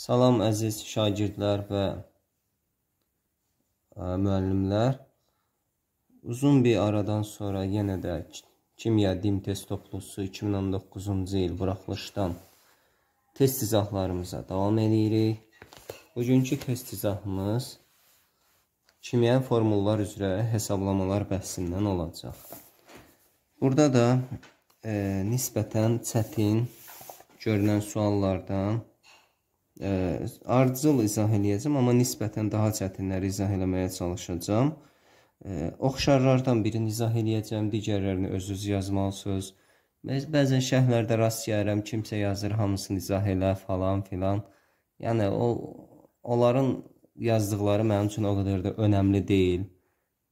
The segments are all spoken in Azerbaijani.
Salam əziz şagirdlər və e, müəllimlər. Uzun bir aradan sonra yenə də Kimya DİM test toplusu 2019-cu il buraxılışdan test izahlarımıza davam edirik. Bugünkü test izahımız kimya formullar üzrə hesablamalar bəhsindən olacaq. Burada da e, nisbətən çətin görünən suallardan ardıcıl izah eləyəcəm, amma nisbətən daha çətinləri izah eləməyə çalışacağam. Oxşarlardan birini izah eləyəcəm, digərlərini özünüz yazmalısınız. Bəzən şəhərlərdə rast gəlirəm, kimsə yazır, hamısını izah elə falan filan. Yəni o onların yazdıqları mənim üçün o qədər də önəmli deyil.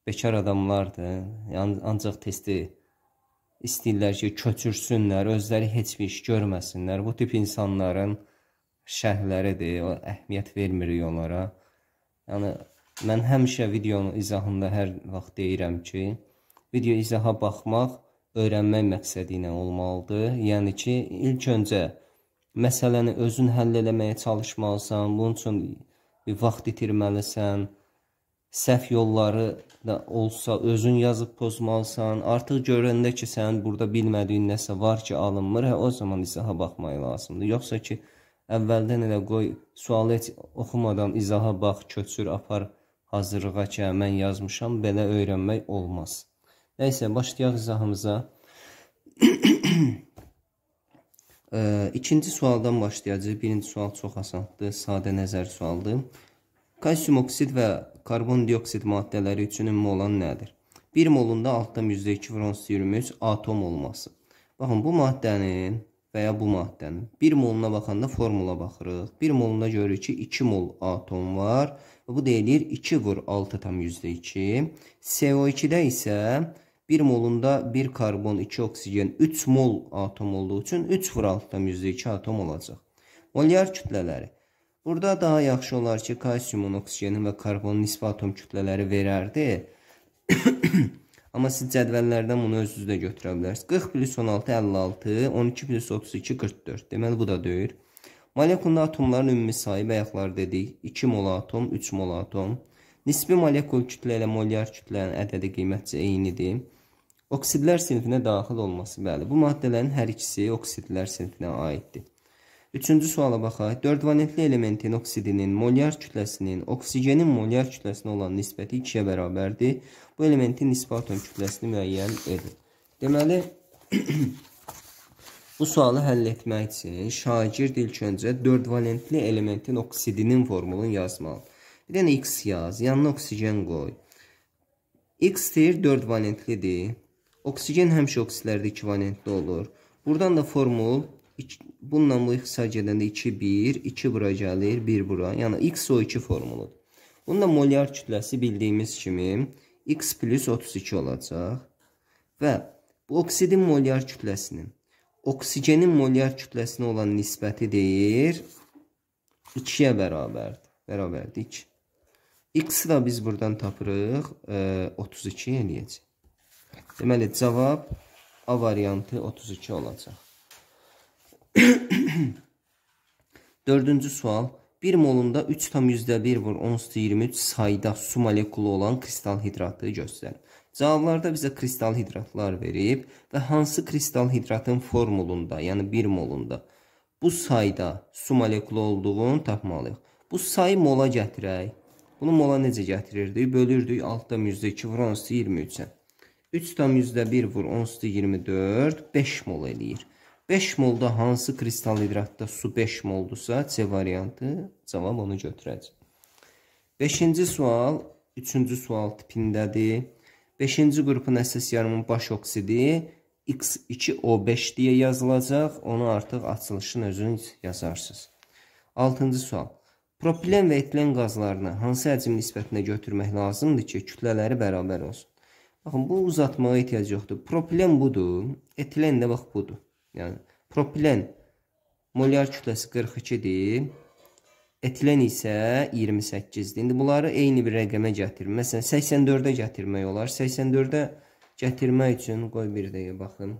Bekar adamlardır. Yəni ancaq testi istəyirlər ki, köçürsünlər, özləri heç bir iş görməsinlər. Bu tip insanların şərhləridir, o əhmiyyət vermirik onlara. Yəni mən həmişə videonun izahında hər vaxt deyirəm ki, video izaha baxmaq öyrənmək məqsədi ilə olmalıdır. Yəni ki, ilk öncə məsələni özün həll etməyə çalışmalısan, bunun üçün bir vaxt itirməlisən. Səhv yolları da olsa özün yazıb pozmalısan. Artıq görəndə ki, sənin burada bilmədiyin nəsə var ki, alınmır, hə o zaman izaha baxmaq lazımdır. Yoxsa ki, Əvvəldən elə qoy, sualı heç oxumadan izaha bax, köçür, apar, hazırlığa ki, hə, mən yazmışam, belə öyrənmək olmaz. Nəysə, başlayaq izahımıza. e, ikinci sualdan başlayacağıq. Birinci sual çox asandır, sadə nəzər sualdır. Kalsium oksid və karbon dioksid maddələri üçün ümumi olan nədir? 1 molunda altdan %2,23 atom olması. Baxın, bu maddənin və ya bu maddənin. 1 moluna baxanda formula baxırıq. 1 molunda görürük ki, 2 mol atom var və bu deyilir 2 vur 6 tam %2. CO2-də isə 1 molunda 1 karbon, 2 oksigen, 3 mol atom olduğu üçün 3 vur 6 tam %2 atom olacaq. Molyar kütlələri. Burada daha yaxşı olar ki, kalsiumun, oksigenin və karbonun nisbi atom kütlələri verərdi. Amma siz cədvəllərdən bunu özünüz də götürə bilərsiniz. 40 plus 16, 56, 12 plus 32, 44. Deməli, bu da döyür. Molekulun atomların ümumi sayı bayaqlar dedik. 2 mol atom, 3 mol atom. Nisbi molekul kütlə ilə molyar kütlənin ədədi qiymətcə eynidir. Oksidlər sinfinə daxil olması, bəli. Bu maddələrin hər ikisi oksidlər sinfinə aiddir. Üçüncü suala baxaq. 4 valentli elementin oksidinin molyar kütləsinin oksigenin molyar kütləsinə olan nisbəti 2-yə bərabərdir. Bu elementin nisbi atom kütləsini müəyyən edin. Deməli, bu sualı həll etmək üçün şagird ilk öncə 4 valentli elementin oksidinin formulunu yazmalıdır. Bir dənə x yaz, yanına oksigen qoy. X-dir 4 valentlidir. Oksigen həmişə oksidlərdə 2 valentli olur. Buradan da formul bununla bu ixtisar gedəndə 2, 1, 2 bura gəlir, 1 bura. Yəni, XO2 formuludur. Bunun da molyar kütləsi bildiyimiz kimi x plus 32 olacaq. Və bu oksidin molyar kütləsinin oksigenin molyar kütləsinə olan nisbəti deyir 2-yə bərabərdir. Bərabərdir 2. X-i də biz buradan tapırıq, e, 32 eləyəcək. Deməli, cavab A variantı 32 olacaq. Dördüncü sual. 1 molunda 3,1 vur 10-23 sayda su molekulu olan kristal hidratı göstərir. Cavablarda bizə kristal hidratlar verib və hansı kristal hidratın formulunda, yəni 1 molunda bu sayda su molekulu olduğunu tapmalıyıq. Bu sayı mola gətirək. Bunu mola necə gətirirdik? Bölürdük 6,2 vur 10-23-ə. 3,1 vur 10-24 5 mol eləyir. 5 molda hansı kristal hidratda su 5 moldursa, C variantı cavab onu götürəcək. 5-ci sual 3-cü sual tipindədir. 5-ci qrupun əsas yarımın baş oksidi X2O5 deyə yazılacaq. Onu artıq açılışın özünüz yazarsınız. 6-cı sual. Propilen və etilen qazlarını hansı həcm nisbətinə götürmək lazımdır ki, kütlələri bərabər olsun? Baxın, bu uzatmağa ehtiyac yoxdur. Propilen budur, etilen də bax budur. Yəni propilen molyar kütləsi 42-dir. Etilen isə 28-dir. İndi bunları eyni bir rəqəmə gətir. Məsələn 84-ə gətirmək olar. 84-ə gətirmək üçün qoy bir dəqiqə baxım.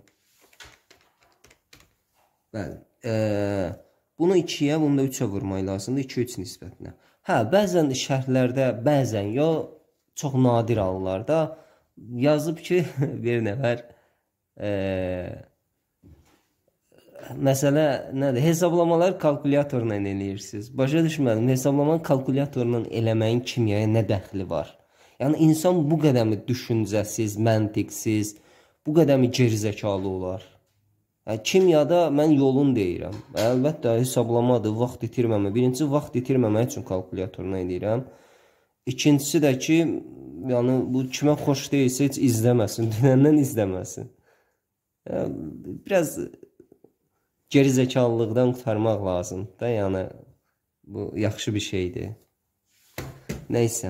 Bəli. E, bunu 2-yə, bunu da 3-ə vurmaq lazımdır 2-3 nisbətinə. Hə, bəzən şərhlərdə, bəzən ya çox nadir hallarda yazıb ki, bir nəfər eee məsələ nədir? Hesablamalar kalkulyatorla eləyirsiniz. Başa düşmədim. Hesablamanı kalkulyatorla eləməyin kimyaya nə dəxli var? Yəni insan bu qədəmi düşüncəsiz, məntiqsiz, bu qədəmi gerizəkalı olar. Yəni kimyada mən yolun deyirəm. Əlbəttə hesablamadır, vaxt itirməmə. Birinci vaxt itirməmək üçün kalkulyatorla eləyirəm. İkincisi də ki, yəni bu kimə xoş deyilsə heç izləməsin, dünəndən izləməsin. Yəni, biraz gerizekalılıqdan qurtarmaq lazımdır da, yəni bu yaxşı bir şeydir. Nə isə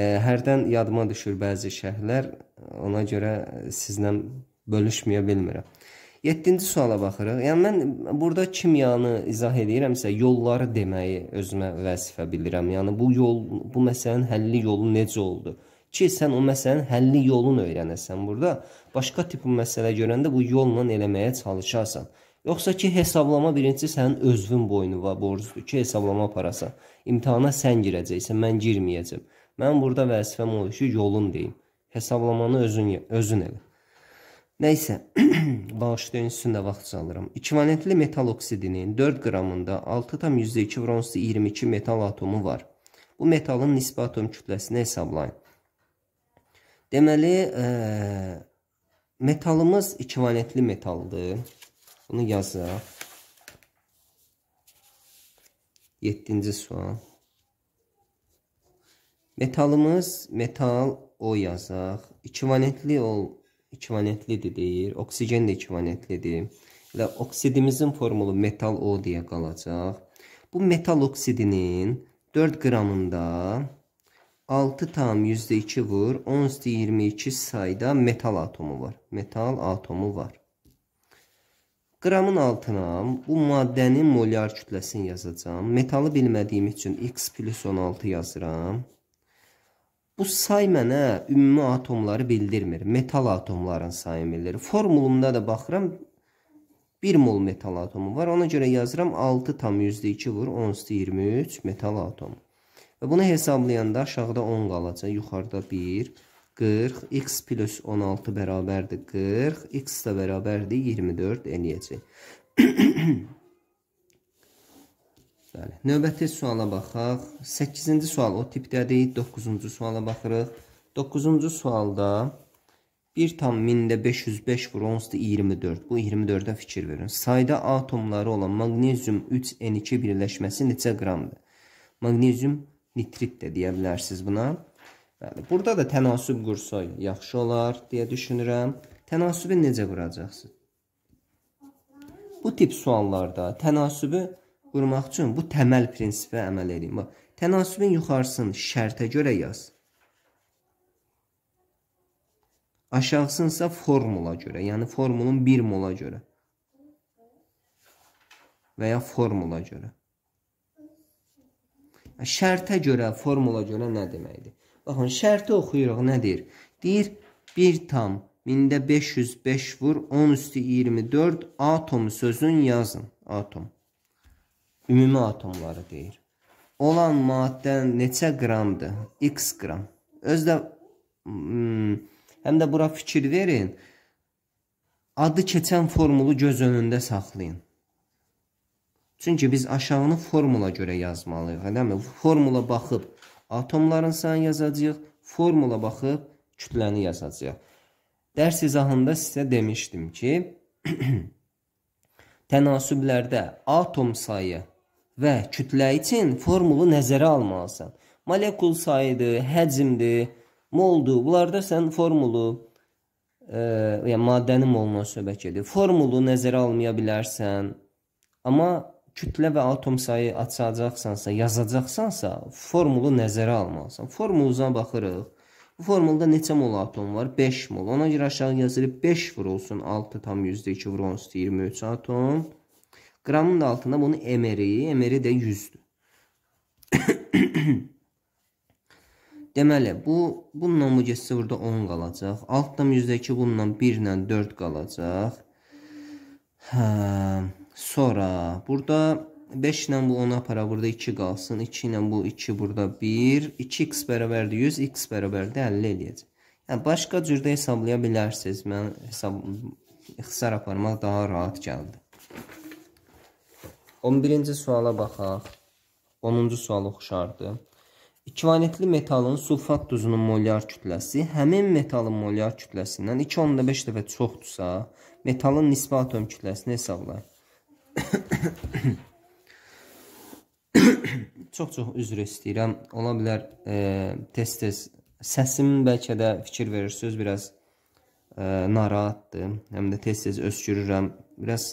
e, hərdən yadıma düşür bəzi şərhlər, ona görə sizlə bölüşməyə bilmirəm. 7-ci suala baxırıq. Yəni mən burada kimyanı izah edirəmsə, yolları deməyi özümə vəzifə bilirəm. Yəni bu yol, bu məsələnin həlli yolu necə oldu? Ki sən o məsələnin həlli yolunu öyrənəsən burada, başqa tip məsələ görəndə bu yolla eləməyə çalışarsan. Yoxsa ki, hesablama birinci sənin özünün boynuna borcdur ki, hesablama aparasan. İmtahana sən girəcəksən, mən girməyəcəm. Mən burada vəzifəm olur ki, yolun deyim. Hesablamanı özün özün elə. Nəysə, bağışlayın, sizin də vaxt alıram. İkvivalentli metal oksidinin 4 qramında 6,2 bronz 22 metal atomu var. Bu metalın nisbi atom kütləsini hesablayın. Deməli, e, metalımız ikvivalentli metaldır. Bunu yazırıq. 7-ci sual. Metalımız metal O yazaq. İkivalentli ol, ikivalentlidir deyir. Oksigen də ikivalentlidir. Elə oksidimizin formulu metal O deyə qalacaq. Bu metal oksidinin 4 qramında 6 tam %2 vur, 10 22 sayda metal atomu var. Metal atomu var. Qramın altına bu maddənin molyar kütləsini yazacağam. Metalı bilmədiyim üçün x plus 16 yazıram. Bu say mənə ümumi atomları bildirmir. Metal atomların sayını bildirir. Formulumda da baxıram 1 mol metal atomu var. Ona görə yazıram 6 tam %2 vur 10 23 metal atomu. Və bunu hesablayanda aşağıda 10 qalacaq, yuxarıda 1 40, x plus 16 bərabərdir 40, x də bərabərdir 24 eləyəcək. Bəli. Növbəti suala baxaq. 8-ci sual o tipdədir. 9-cu suala baxırıq. 9-cu sualda 1 tam mində 505 vur 10-da 24. Bu 24-də fikir verin. Sayda atomları olan magnezyum 3N2 birləşməsi neçə qramdır? Magnezyum nitrit də deyə bilərsiniz buna. Bəli, burada da tənasüb qursay yaxşı olar deyə düşünürəm. Tənasübü necə quracaqsınız? Bu tip suallarda tənasübü qurmaq üçün bu təməl prinsipə əməl edin. Bax, tənasübün yuxarısını şərtə görə yaz. Aşağısınsa formula görə, yəni formulun 1 mola görə və ya formula görə. Şərtə görə, formula görə nə deməkdir? Baxın, şərti oxuyuruq. Nə deyir? Deyir, 1 tam 1505 vur 10 üstü 24 atomu sözün yazın. Atom. Ümumi atomları deyir. Olan maddə neçə qramdır? X qram. Öz də hmm, həm də bura fikir verin. Adı keçən formulu göz önündə saxlayın. Çünki biz aşağını formula görə yazmalıyıq, eləmi? Formula baxıb atomların sayını yazacağıq, formula baxıb kütləni yazacağıq. Dərs izahında sizə demişdim ki, tənasüblərdə atom sayı və kütlə üçün formulu nəzərə almalısan. Molekul sayıdır, həcmdir, moldur. Bunlarda sən formulu, e, yəni maddənin molundan söhbət gedir. Formulu nəzərə almaya bilərsən. Amma kütlə və atom sayı açacaqsansa, yazacaqsansa, formulu nəzərə almalısan. Formuluna baxırıq. Bu formulda neçə mol atom var? 5 mol. Ona görə aşağı yazılıb 5 vurulsun 6,2 vurulsun 23 atom. Qramın da altında bunu MR-i, MR də 100-dür. Deməli, bu bununla mı getsə burada 10 qalacaq. Altdan 100-dəki bununla 1 ilə 4 qalacaq. Hə. Sonra burada 5 ilə bu 10-a apara. Burada 2 qalsın. 2 ilə bu 2 burada 1. 2x bərabərdir 100. x bərabərdir 50 eləyəcək. Yəni, başqa cürdə hesablaya bilərsiniz. Mən hesab, ixtisar aparmaq daha rahat gəldi. 11-ci suala baxaq. 10-cu sual oxşardır. İkvanetli metalın sulfat duzunun molyar kütləsi həmin metalın molyar kütləsindən 2.5 dəfə çoxdursa, metalın nisbi atom kütləsini hesablayın. Çox-çox üzr istəyirəm. Ola bilər e, tez-tez səsim bəlkə də fikir verir, söz biraz ə, e, narahatdır. Həm də tez-tez öskürürəm. Biraz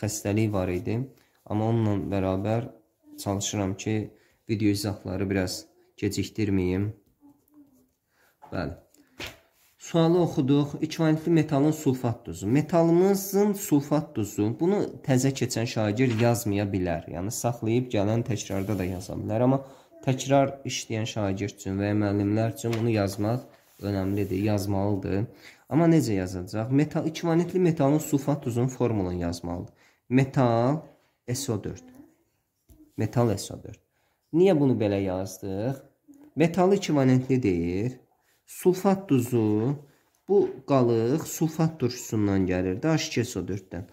xəstəlik var idi. Amma onunla bərabər çalışıram ki, video izahları biraz gecikdirməyim. Bəli. Sualı oxuduq. İkvanitli metalın sulfat duzu. Metalımızın sulfat duzu. Bunu təzə keçən şagird yazmaya bilər. Yəni saxlayıb gələn təkrarda da yaza bilər, amma təkrar işləyən şagird üçün və ya müəllimlər üçün bunu yazmaq önəmlidir, yazmalıdır. Amma necə yazılacaq? Metal ikvanitli metalın sulfat duzunun formulunu yazmalıdır. Metal SO4. Metal SO4. Niyə bunu belə yazdıq? Metal ikvanitli deyir. Sulfat duzu bu qalıq sulfat turşusundan gəlir də H2SO4-dən.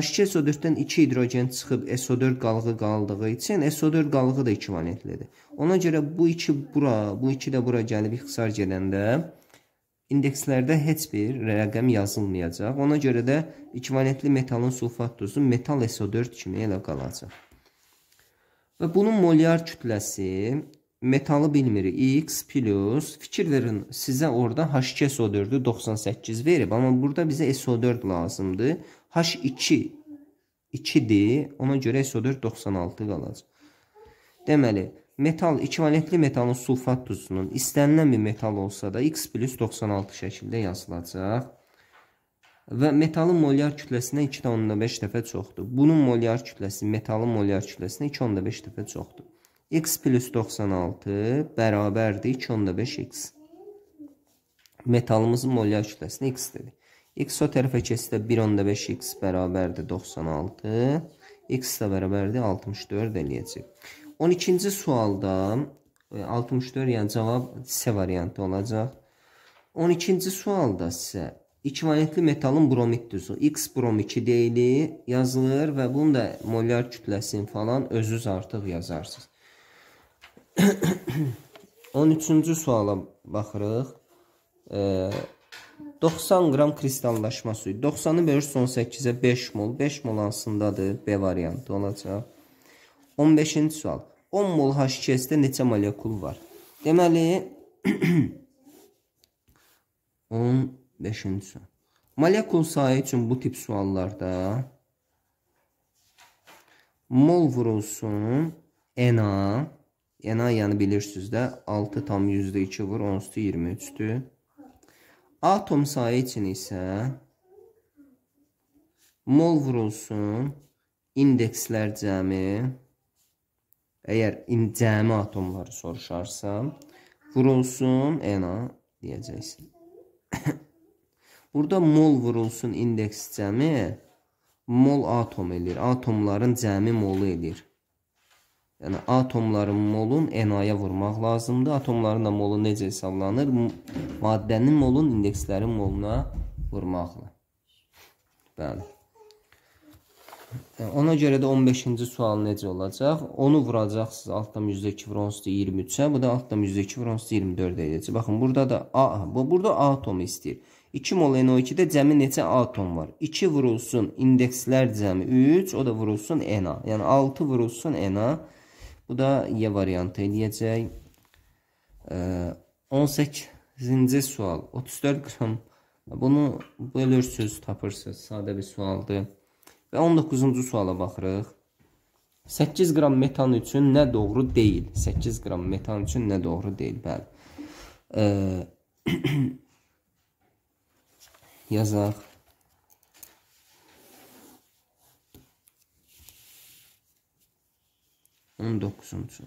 H2SO4-dən 2 hidrogen çıxıb SO4 qalığı qaldığı üçün SO4 qalığı da ekvivalentlidir. Ona görə bu iki bura, bu iki də bura gəlib ixtisar gedəndə indekslərdə heç bir rəqəm yazılmayacaq. Ona görə də ekvivalentli metalın sulfat duzu metal SO4 kimi elə qalacaq. Və bunun molyar kütləsi metalı bilmirik. X plus fikir verin sizə orada H2SO4-ü 98 verib. Amma burada bizə SO4 lazımdır. H2 2-dir. Ona görə SO4 96 qalacaq. Deməli, metal, ekvivalentli metalın sulfat duzunun istənilən bir metal olsa da X plus 96 şəkildə yazılacaq. Və metalın molyar kütləsindən 2.5 dəfə çoxdur. Bunun molyar kütləsi metalın molyar kütləsindən 2.5 dəfə çoxdur x plus 96 bərabərdir 2 onda 5 x. Metalımızın molyar kütləsini x dedi. x o tərəfə keçsə 1 onda 5 x bərabərdir 96. x də bərabərdir 64 eləyəcək. 12-ci sualda 64 e, yəni cavab C variantı olacaq. 12-ci sualda isə İkivalentli metalın bromid duzu X brom 2 deyili yazılır və bunun da molyar kütləsini falan özünüz artıq yazarsınız. 13-cü suala baxırıq. E, 90 qram kristallaşma suyu. 90-ı bölürsən 18-ə 5 mol. 5 mol hansındadır? B variantı olacaq. 15-ci sual. 10 mol H2S-də neçə molekul var? Deməli 15-ci sual. Molekul sayı üçün bu tip suallarda mol vurulsun N-a Yana-yana yəni bilirsiniz də 6 tam %2 vur 10 üstü 23-dür. Atom sayı üçün isə mol vurulsun indekslər cəmi əgər in cəmi atomları soruşarsam vurulsun ena deyəcəksin. Burada mol vurulsun indeks cəmi mol atom eləyir. Atomların cəmi molu eləyir. Yəni atomların molun enaya vurmaq lazımdır. Atomların da molu necə hesablanır? Maddənin molun indekslərin moluna vurmaqla. Bəli. Yəni, ona görə də 15-ci sual necə olacaq? Onu vuracaqsınız altdan 102 vronsdur 23-ə, bu da altdan 102 vronsdur 24-ə edəcək. Baxın, burada da A, hə, bu burada A atomu istəyir. 2 mol NO2-də cəmi neçə atom var? 2 vurulsun indekslər cəmi 3, o da vurulsun NA. Yəni 6 vurulsun NA. Bu da Y variantı eləyəcək. 18-ci sual. 34 qram. Bunu bölürsüz, tapırsınız. Sadə bir sualdır. Və 19-cu suala baxırıq. 8 qram metan üçün nə doğru deyil? 8 qram metan üçün nə doğru deyil? Bəli. Yazaq. 19-cu.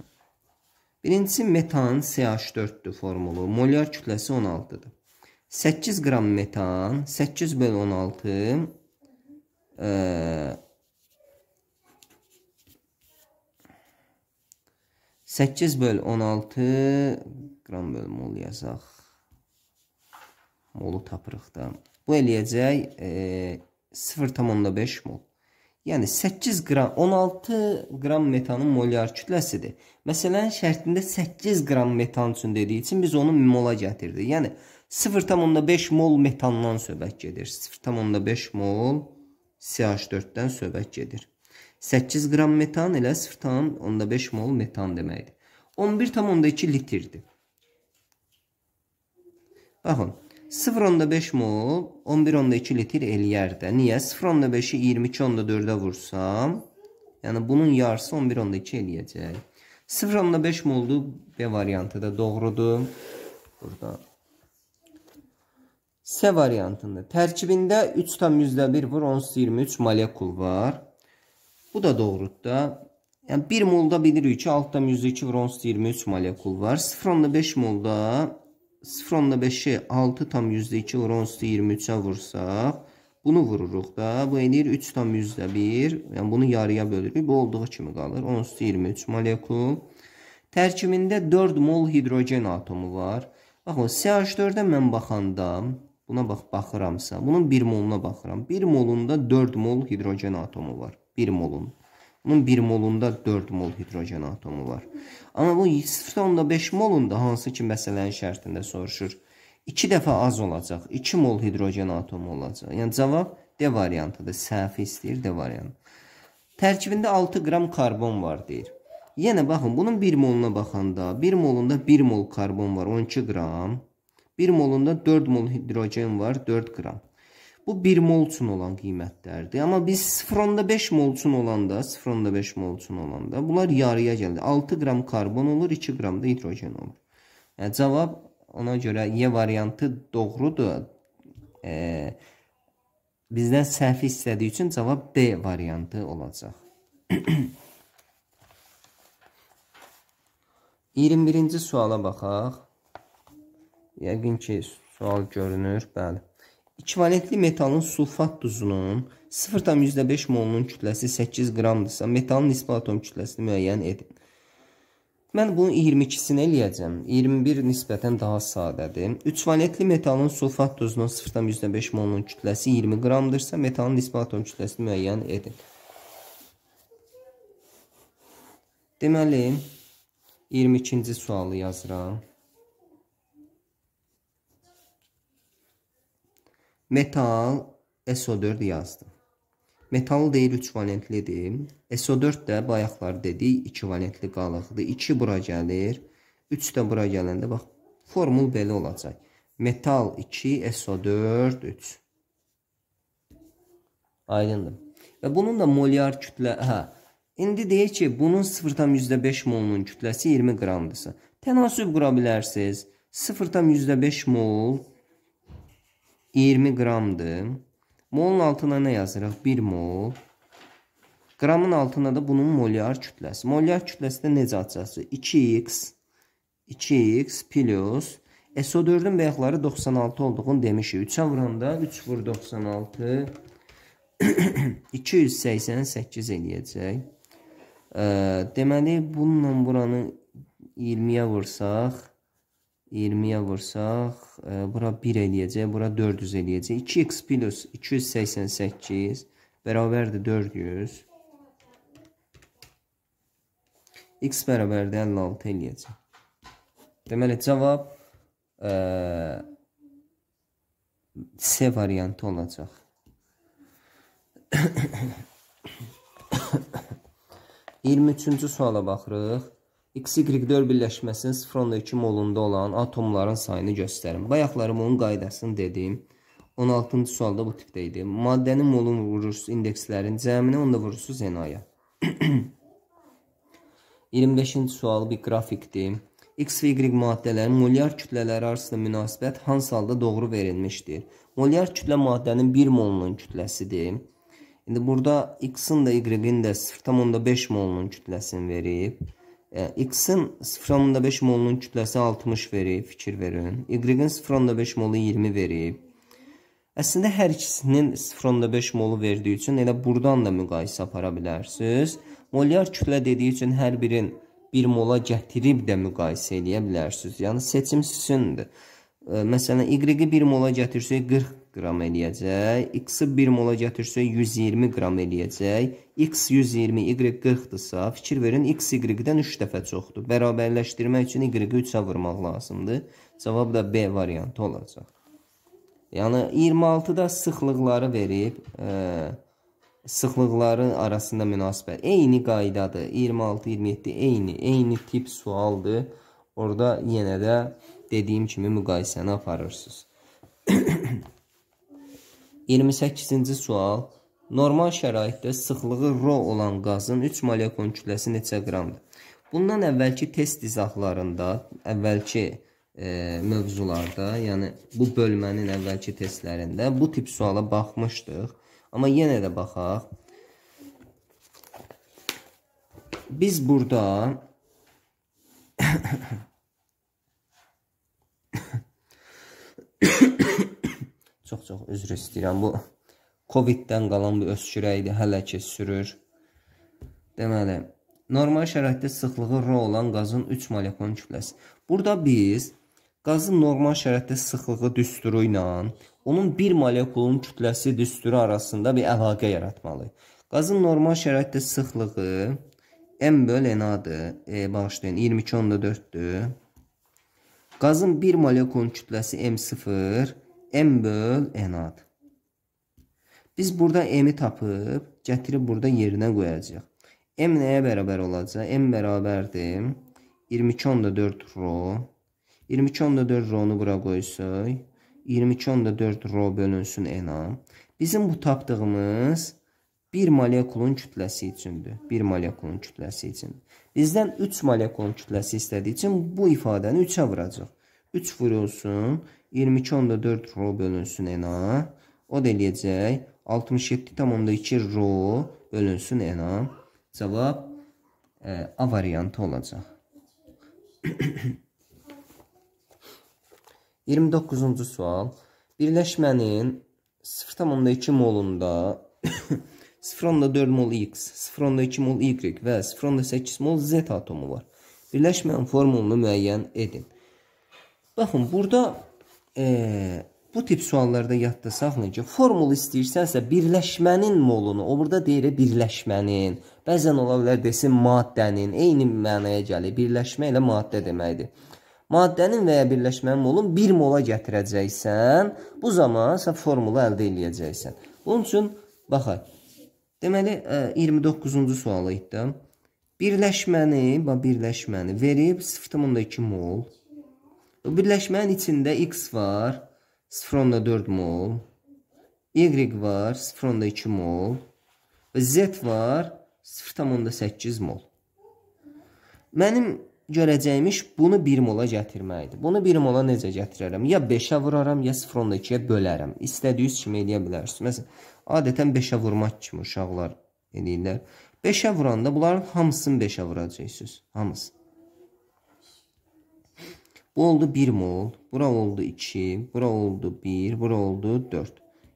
Birincisi metan CH4-dür formulu. Molyar kütləsi 16-dır. 8 qram metan 8 böl 16 ə, 8 böl 16 qram böl mol yazaq. Molu tapırıq da. Bu eləyəcək 0,5 e, mol yəni 8 qram 16 qram metanın molyar kütləsidir. Məsələn, şərtində 8 qram metan üçün dediyi üçün biz onu mola gətirdik. Yəni 0.5 mol metandan söhbət gedir. 0.5 mol CH4-dən söhbət gedir. 8 qram metan elə 0.5 mol metan deməkdir. 11.2 litrdir. Baxın, 0.5 mol 11.2 litr eləyər də. Niyə? 0.5-i 22.4-ə vursam, yəni bunun yarısı 11.2 eləyəcək. 0.5 moldu B variantı da doğrudur. Burada. S variantında tərkibində 3.1 vur 10-23 molekul var. Bu da doğrudur da. Yəni 1 molda bilirik ki, 6.102 vur 10-23 molekul var. 0.5 molda 0.5-i 6 tam %2 vur 23-ə vursaq, bunu vururuq da, bu eləyir 3 tam %1, yəni bunu yarıya bölürük, bu olduğu kimi qalır, 23 molekul. Tərkibində 4 mol hidrogen atomu var. Baxın, CH4-ə mən baxanda, buna bax, baxıramsa, bunun 1 moluna baxıram, 1 molunda 4 mol hidrogen atomu var, 1 molun. Bunun 1 molunda 4 mol hidrogen atomu var. Amma bu 0,5 molunda hansı ki məsələnin şərtində soruşur. 2 dəfə az olacaq. 2 mol hidrogen atomu olacaq. Yəni cavab D variantıdır. Səhvi istəyir D variantı. Tərkibində 6 qram karbon var deyir. Yenə baxın, bunun 1 moluna baxanda 1 molunda 1 mol karbon var 12 qram. 1 molunda 4 mol hidrogen var 4 qram. Bu 1 mol üçün olan qiymətlərdir. Amma biz 0.5 mol üçün olanda, 0.5 mol üçün olanda bunlar yarıya gəlir. 6 qram karbon olur, 2 qram da hidrogen olur. Yəni, cavab ona görə Y e variantı doğrudur. E, bizdən səhv istədiyi üçün cavab D variantı olacaq. 21-ci suala baxaq. Yəqin ki, sual görünür, bəli. İkvalentli metalın sulfat duzunun 0,5 molunun kütləsi 8 qramdırsa, metalın nisbi atom kütləsini müəyyən edin. Mən bunu 22-sini eləyəcəm. 21 nisbətən daha sadədir. 3 valentli metalın sulfat duzunun 0,5 molunun kütləsi 20 qramdırsa, metalın nisbi atom kütləsini müəyyən edin. Deməli, 22-ci sualı yazıram. metal SO4 yazdım. Metal deyil 3 valentlidir. SO4 də bayaqlar dedik 2 valentli qalıqdır. 2 bura gəlir. 3 də bura gələndə bax formul belə olacaq. Metal 2 SO4 3. Aydındır. Və bunun da molyar kütlə, hə. İndi deyək ki, bunun 0.5 molunun kütləsi 20 qramdırsa, tənasüb qura bilərsiniz. 0.5 mol 20 qramdır. Molun altına nə yazırıq? 1 mol. Qramın altına da bunun molyar kütləsi. Molyar kütləsi də necə açacaqsınız? 2x 2x plus SO4-ün bayaqları 96 olduğunu demişik. 3-ə vuranda 3 vur 96 288 eləyəcək. E, deməli, bununla buranı 20-yə vursaq 20-yə vursaq bura 1 eləyəcək, bura 400 eləyəcək. 2x plus 288 bərabərdir 400. x bərabərdir 56 eləyəcək. Deməli, cavab ə, e, C variantı olacaq. Əhəhəhə 23-cü suala baxırıq. XY4 birləşməsinin 0,2 molunda olan atomların sayını göstərin. Bayaqları molun qaydasını dedim. 16-cı sualda bu tipdə idi. Maddənin molun vurursunuz indekslərin cəminə, onda vurursunuz enaya. 25-ci sual bir qrafikdir. X və Y maddələrin molyar kütlələri arasında münasibət hansı halda doğru verilmişdir? Molyar kütlə maddənin 1 molunun kütləsidir. İndi burada X-in də Y-in də 0,5 molunun kütləsini verib. X-in 0.5 molunun kütləsi 60 verib, fikir verin. Y-in 0.5 molu 20 verib. Əslində hər ikisinin 0.5 molu verdiyi üçün elə burdan da müqayisə apara bilərsiniz. Molyar kütlə dediyi üçün hər birin 1 mola gətirib də müqayisə eləyə bilərsiniz. Yəni seçim sizindir. Məsələn, Y-i 1 mola gətirsək 40 qram eləyəcək. X-i 1 mola gətirsə 120 qram eləyəcək. X 120, Y 40-dırsa, fikir verin, X Y-dən 3 dəfə çoxdur. Bərabərləşdirmək üçün Y-i 3-ə vurmaq lazımdır. Cavab da B variantı olacaq. Yəni 26-da sıxlıqları verib, ə, e, sıxlıqların arasında münasibət. Eyni qaydadır. 26-27 eyni, eyni tip sualdır. Orada yenə də dediyim kimi müqayisəni aparırsınız. 28-ci sual. Normal şəraitdə sıxlığı ρ olan qazın 3 molekul kütləsi neçə qramdır? Bundan əvvəlki test izahlarında, əvvəlki e, mövzularda, yəni bu bölmənin əvvəlki testlərində bu tip suala baxmışdıq. Amma yenə də baxaq. Biz burada Çox-çox üzr istəyirəm. Bu Covid-dən qalan bir öskürəkdir, hələ ki sürür. Deməli, normal şəraitdə sıxlığı R olan qazın 3 molekulun kütləsi. Burada biz qazın normal şəraitdə sıxlığı düsturu ilə onun 1 molekulun kütləsi düsturu arasında bir əlaqə yaratmalıyıq. Qazın normal şəraitdə sıxlığı M böl N-adır. E, bağışlayın, 22 onda 4-dür. Qazın 1 molekulun kütləsi M0, M böl N ad. Biz burada M-i tapıb, gətirib burada yerinə qoyacaq. M nəyə bərabər olacaq? M bərabərdir. 22 onda 4 ro. 22 onda 4 ro-nu bura qoysaq, 22 onda 4 ro bölünsün N-a. Bizim bu tapdığımız bir molekulun kütləsi üçündür. Bir molekulun kütləsi üçün. Bizdən 3 molekulun kütləsi istədiyi üçün bu ifadəni 3-ə vuracaq. 3 vurulsun, 3 22 onda 4 ro bölünsün n-a. O da eləyəcək 67,2 ro bölünsün n-a. Cavab ə, e, A variantı olacaq. 29-cu sual. Birləşmənin 0,2 molunda 0,4 mol X, 0,2 mol Y və 0,8 mol Z atomu var. Birləşmənin formulunu müəyyən edin. Baxın, burada e, bu tip suallarda yadda saxlayın ki, formul istəyirsənsə birləşmənin molunu, o burada deyir birləşmənin. Bəzən ola bilər desin maddənin, eyni mənaya gəlir. Birləşmə ilə maddə deməkdir. Maddənin və ya birləşmənin molun 1 mola gətirəcəksən, bu zaman sən formulu əldə eləyəcəksən. Bunun üçün baxaq. Deməli 29-cu suala itdim. Birləşməni, bax birləşməni verib 0.2 mol Birləşmənin içində x var 0.4 mol, y var 0.2 mol və z var 0.8 mol. Mənim görəcəyim iş bunu 1 mola gətirməkdir. Bunu 1 mola necə gətirərəm? Ya 5-ə vuraram, ya 0.2-yə bölərəm. İstədiyiniz kimi eləyə bilərsiniz. Məsələn, adətən 5-ə vurmaq kimi uşaqlar eləyirlər. 5-ə vuranda bunların hamısını 5-ə vuracaqsınız. Hamısını. Bu oldu 1 mol, bura oldu 2, bura oldu 1, bura oldu 4.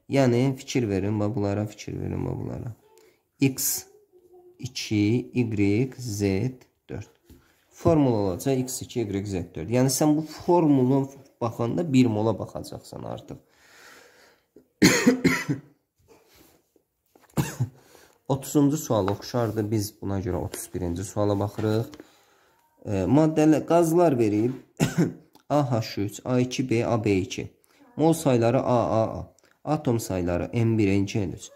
Yəni fikir verin, bax bunlara fikir verin, bax bunlara. X 2, Y, Z 4. Formula olacaq X2, Y, Z4. Yəni sən bu formulun baxanda 1 mola baxacaqsan artıq. 30-cu sual oxşardı. Biz buna görə 31-ci suala baxırıq. E, Maddələ qazlar verib AH3, A2B, AB2. Mol sayları AAA. Atom sayları M1, NC3.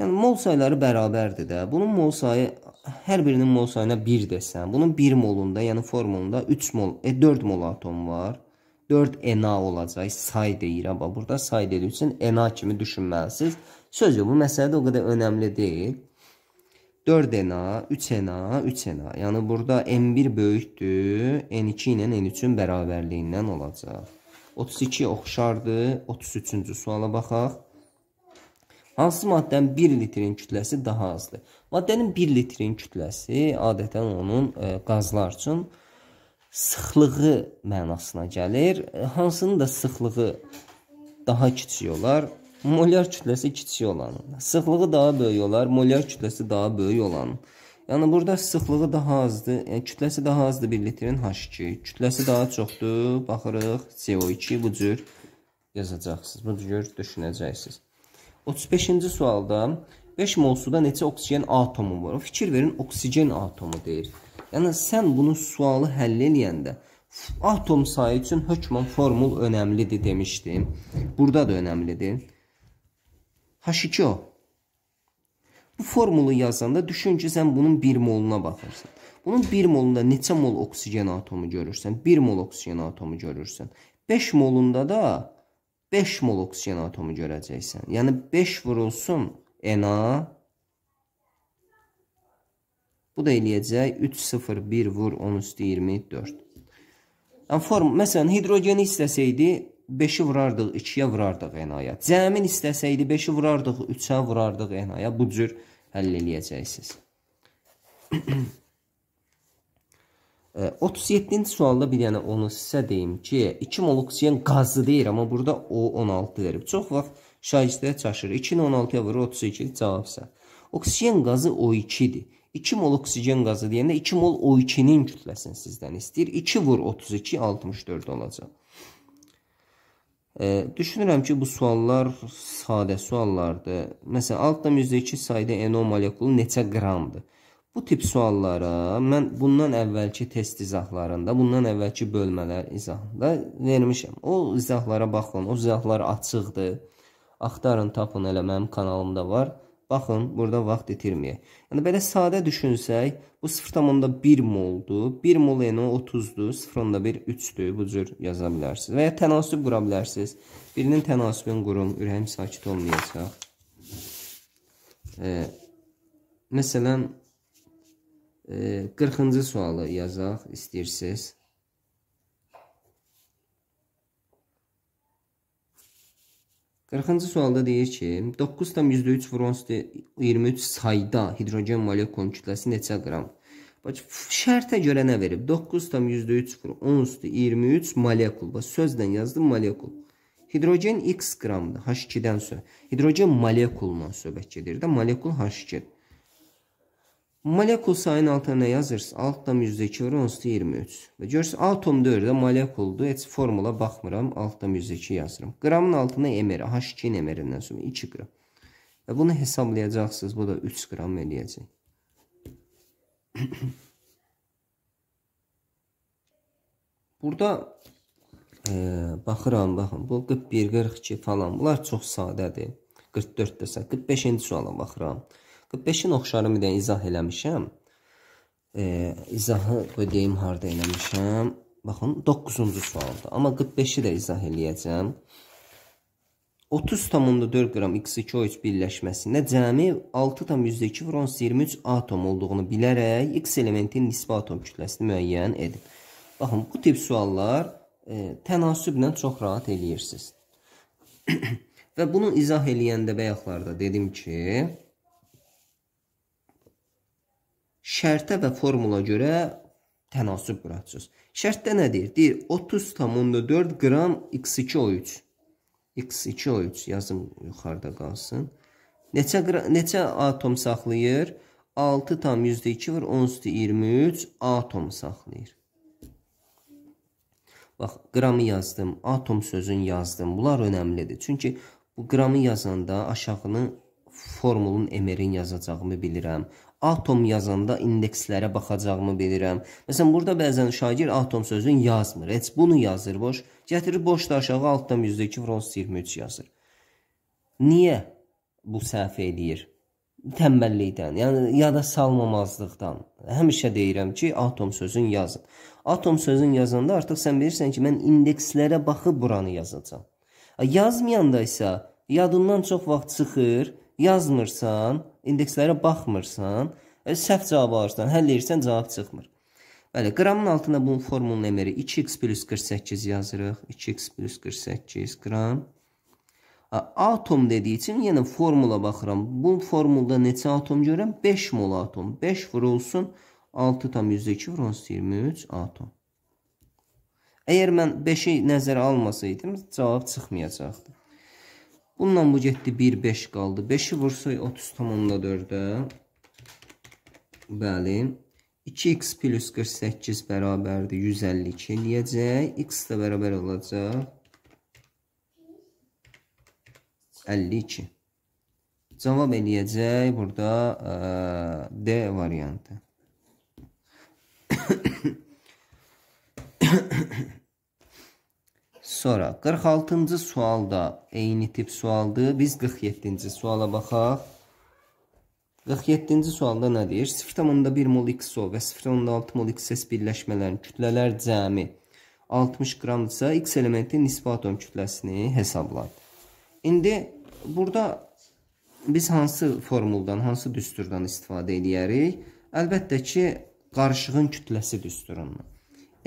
Yəni mol sayları bərabərdir də. Bunun mol sayı hər birinin mol sayına 1 desən, bunun 1 molunda, yəni formulunda 3 mol, e, 4 mol atom var. 4 Na olacaq. Say deyir amma burada say dediyi üçün Na kimi düşünməlisiniz. Sözü bu məsələdə o qədər önəmli deyil. 4NA, 3NA, 3NA. Yəni burada N1 böyükdür, N2 ilə N3-ün bərabərliyindən olacaq. 32 oxşardır. 33-cü suala baxaq. Hansı maddənin 1 litrin kütləsi daha azdır? Maddənin 1 litrin kütləsi adətən onun e, qazlar üçün sıxlığı mənasına gəlir. E, hansının da sıxlığı daha kiçik olar, molyar kütləsi kiçik olan, sıxlığı daha böyük olar, molyar kütləsi daha böyük olan. Yəni burada sıxlığı daha azdır, yəni kütləsi daha azdır 1 litrin H2. Kütləsi daha çoxdur. Baxırıq CO2 bu cür yazacaqsınız. Bu cür düşünəcəksiniz. 35-ci sualda 5 mol suda neçə oksigen atomu var? Fikir verin, oksigen atomu deyir. Yəni sən bunu sualı həll eləyəndə atom sayı üçün hökmən formul önəmlidir demişdim. Burada da önəmlidir. H2O. Bu formulu yazanda düşün ki, sən bunun 1 moluna baxırsan. Bunun 1 molunda neçə mol oksigen atomu görürsən? 1 mol oksigen atomu görürsən. 5 molunda da 5 mol oksigen atomu görəcəksən. Yəni 5 vurulsun Na. Bu da eləyəcək 3 0 1 vur 10 üstü 24. Yəni form, məsələn, hidrogeni istəsəydi 5-i vurardıq, 2-yə vurardıq enaya. Cəmin istəsəydi 5-i vurardıq, 3-ə vurardıq enaya. Bu cür həll eləyəcəksiniz. 37-ci sualda bir dənə onu sizə deyim ki, 2 moluksiyen qazı deyir, amma burada o 16 verib. Çox vaxt şagirdlərə çaşır. 2-ni 16-ya vurur, 32 cavabsa. Oksigen qazı O2-dir. 2 mol oksigen qazı deyəndə 2 mol O2-nin kütləsini sizdən istəyir. 2 vur 32, 64 olacaq. E, düşünürəm ki, bu suallar sadə suallardır. Məsələn, altdan 102 sayda NO molekulu neçə qramdır? Bu tip suallara mən bundan əvvəlki test izahlarında, bundan əvvəlki bölmələr izahında vermişəm. O izahlara baxın, o izahlar açıqdır. Axtarın, tapın, elə mənim kanalımda var. Baxın, burada vaxt itirməyək. Yəni, belə sadə düşünsək, bu 0,1 moldur. 1 mol eno 30-dur, 0,1 3-dür. Bu cür yaza bilərsiniz. Və ya tənasüb qura bilərsiniz. Birinin tənasübünü qurum, ürəyim sakit olmayacaq. E, məsələn, e, 40-cı sualı yazaq istəyirsiniz. 40-cı sualda deyir ki, 9,3 vrons 23 sayda hidrogen molekulunun kütləsi neçə qram? Bax, şərtə görə nə verib? 9,3 vrons 23 molekul. Bax, sözlə yazdım molekul. Hidrogen x qramdır H2-dən sonra. Hidrogen molekulundan söhbət gedir də, molekul H2-dir. Molekul sayının altına nə yazırsınız? Altdan 102 var, onsuz da 23. Və görürsünüz, atom 4-də molekuldur. Heç formula baxmıram, altdan 102 yazıram. Qramın altına MR, H2-in MR-dən sonra 2 qram. Və bunu hesablayacaqsınız, bu da 3 qram eləyəcək. Burada e, baxıram, baxın, bu 41, 42 falan, bunlar çox sadədir. 44 desə, 45-ci suala baxıram. 45. 45-in oxşarını bir də izah eləmişəm. E, izahı deyim harda eləmişəm. Baxın 9-cu sualda. Amma 45-i də izah eləyəcəm. 30,4 qram X2O3 birləşməsində cəmi 6,2 vrons 23 atom olduğunu bilərək X elementin nisbi atom kütləsini müəyyən edin. Baxın, bu tip suallar e, tənasüblə çox rahat eləyirsiniz. Və bunu izah eləyəndə bayaqlarda dedim ki, şərtə və formula görə tənasüb buraxacağız. Şərtdə nə deyir? Deyir 30,4 qram X2O3. X2O3 yazım yuxarıda qalsın. Neçə neçə atom saxlayır? 6,2 vur 10,23 atom saxlayır. Bax, qramı yazdım, atom sözünü yazdım. Bunlar önəmlidir. Çünki bu qramı yazanda aşağını formulun MR-in yazacağımı bilirəm atom yazanda indekslərə baxacağımı bilirəm. Məsələn, burada bəzən şagird atom sözünü yazmır. Heç bunu yazır boş. Gətirir boşda aşağı altdan %2 frons 23 yazır. Niyə bu səhv eləyir? Tənbəllikdən, yəni yada salmamazlıqdan. Həmişə deyirəm ki, atom sözünü yazın. Atom sözünü yazanda artıq sən bilirsən ki, mən indekslərə baxıb buranı yazacağam. Yazmayanda isə yadından çox vaxt çıxır, yazmırsan, indekslərə baxmırsan, e, səhv cavab alırsan, həll edirsən, cavab çıxmır. Bəli, qramın altına bunun formulunu emiri 2x plus 48 yazırıq. 2x plus 48 qram. Atom dediyi üçün yenə formula baxıram. Bu formulda neçə atom görürəm? 5 mol atom. 5 vurulsun 6 tam %2 vurulsun 23 atom. Əgər mən 5-i nəzərə almasaydım, cavab çıxmayacaqdı. Bununla bu getdi 1-5 qaldı. 5-i vursaq 30,4-də. Bəli. 2x plus 48 bərabərdir 152 eləyəcək. x də bərabər olacaq 52. Cavab eləyəcək burada ə, D variantı. Sonra 46-cı sualda eyni tip sualdır. Biz 47-ci suala baxaq. 47-ci sualda nə deyir? 0,1 mol XO və 0,6 mol XS birləşmələrin kütlələr cəmi 60 qramdırsa, X elementin nisbi atom kütləsini hesabla. İndi burada biz hansı formuldan, hansı düsturdan istifadə edərik? Əlbəttə ki, qarışığın kütləsi düsturundan.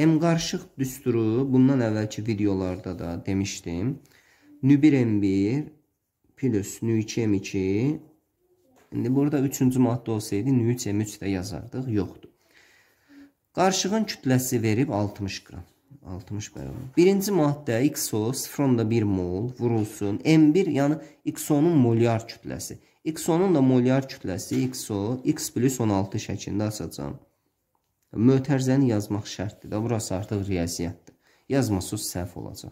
M qarışıq düsturu bundan əvvəlki videolarda da demişdim. N1M1 plus N2M2 İndi burada 3-cü maddə olsaydı N3M3 də yazardıq. Yoxdur. Qarışığın kütləsi verib 60 qram. 60 bərabər. Birinci maddə XO 0.1 mol vurulsun. M1 yəni XO-nun molyar kütləsi. XO-nun da molyar kütləsi XO X plus 16 şəklində açacağam mötərzəni yazmaq şərtdir də. Burası artıq riyaziyyatdır. Yazmasız səhv olacaq.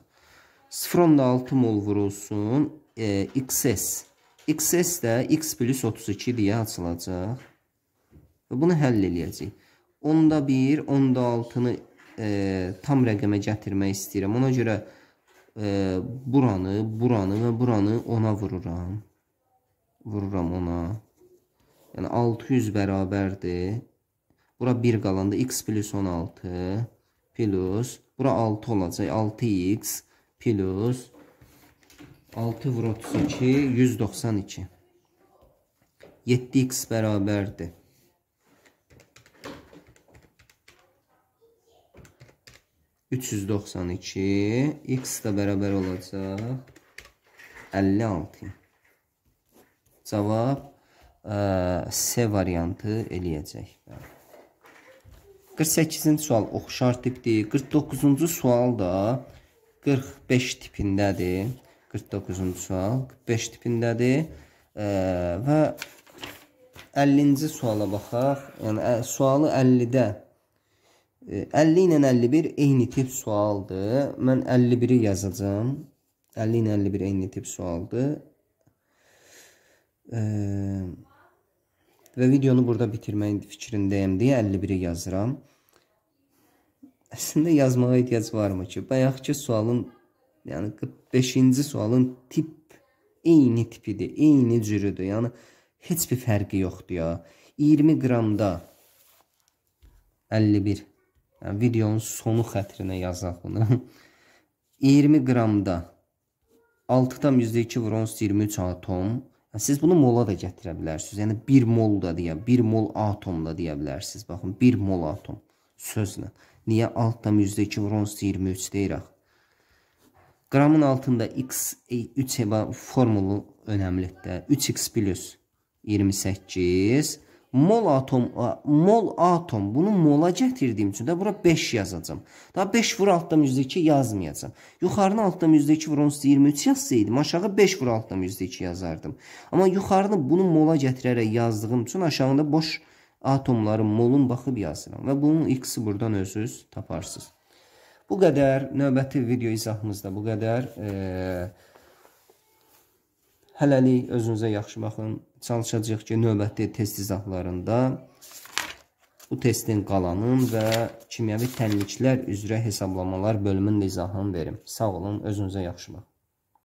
0.6 mol vurulsun e, XS. XS də X plus 32 deyə açılacaq. Və bunu həll eləyəcək. Onda 1, onda 6-nı e, tam rəqəmə gətirmək istəyirəm. Ona görə e, buranı, buranı və buranı 10-a vururam. Vururam ona. Yəni 600 bərabərdir Bura 1 qalanda x plus 16 plus bura 6 olacaq. 6x plus 6 vur 32 192. 7x bərabərdir. 392 x də bərabər olacaq 56. Cavab ə, C variantı eləyəcək. Bəli. 48-ci sual oxşar tipdir. 49-cu sual da 45 tipindədir. 49-cu sual 45 tipindədir. E, və 50-ci suala baxaq. Yəni sualı 50-də 50 ilə 51 eyni tip sualdır. Mən 51-i yazacağam. 50 ilə 51 eyni tip sualdır. Eee Və videonu burada bitirməyin fikrindəyəm deyə 51-i yazıram. Əslində yazmağa ehtiyac varmı ki? Bayaqki sualın, yəni 45-ci sualın tip eyni tipidir, eyni cürüdür. Yəni heç bir fərqi yoxdur ya. 20 qramda 51. Yəni videonun sonu xətrinə yazaq bunu. 20 qramda 6,2 vurons 23 atom Siz bunu mola da gətirə bilərsiniz. Yəni 1 mol da deyə, 1 mol atom da deyə bilərsiniz. Baxın, 1 mol atom sözlə. Niyə altdan %2 vur 23 deyirək? Qramın altında x 3 e, e formulu önəmlidir də. 3x 28 mol atom mol atom bunu mola gətirdiyim üçün də bura 5 yazacağam. Daha 5 vur altdan 102 yazmayacam. Yuxarını altdan 102 vur 23 yazsaydım aşağı 5 vur altdan 102 yazardım. Amma yuxarını bunu mola gətirərək yazdığım üçün aşağında boş atomları molun baxıb yazıram və bunun x-i burdan özünüz taparsınız. Bu qədər növbəti video izahımızda bu qədər. Ee, hələlik özünüzə yaxşı baxın çalışacağıq ki, növbəti test izahlarında bu testin qalanın və kimyəvi tənliklər üzrə hesablamalar bölümünün izahını verim. Sağ olun, özünüzə yaxşı baxın.